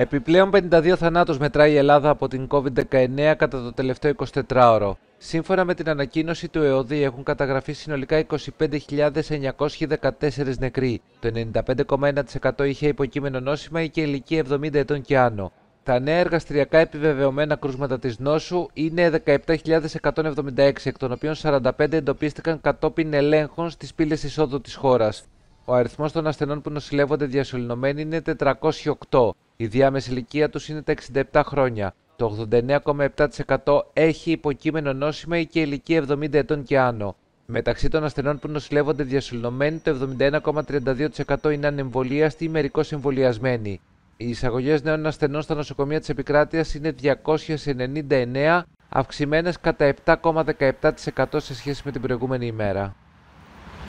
Επιπλέον 52 θανάτους μετράει η Ελλάδα από την COVID-19 κατά το τελευταίο 24ωρο. Σύμφωνα με την ανακοίνωση του ΕΟΔΗ έχουν καταγραφεί συνολικά 25.914 νεκροί. Το 95,1% είχε υποκείμενο νόσημα ή και ηλικία 70 ετών και άνω. Τα νέα εργαστηριακά επιβεβαιωμένα κρούσματα της νόσου είναι 17.176, εκ των οποίων 45 εντοπίστηκαν κατόπιν ελέγχων στις πύλες εισόδου της χώρας. Ο αριθμός των ασθενών που νοσηλεύονται διασωληνωμένοι είναι 408. Η διάμεση ηλικία τους είναι τα 67 χρόνια. Το 89,7% έχει υποκείμενο νόσημα ή και ηλικία 70 ετών και άνω. Μεταξύ των ασθενών που νοσηλεύονται διασυλλομένοι, το 71,32% είναι ανεμβολίαστοι ή μερικώς εμβολιασμένοι. Οι εισαγωγές νέων ασθενών στα νοσοκομεία της επικράτειας είναι 299, αυξημένες κατά 7,17% σε σχέση με την προηγούμενη ημέρα.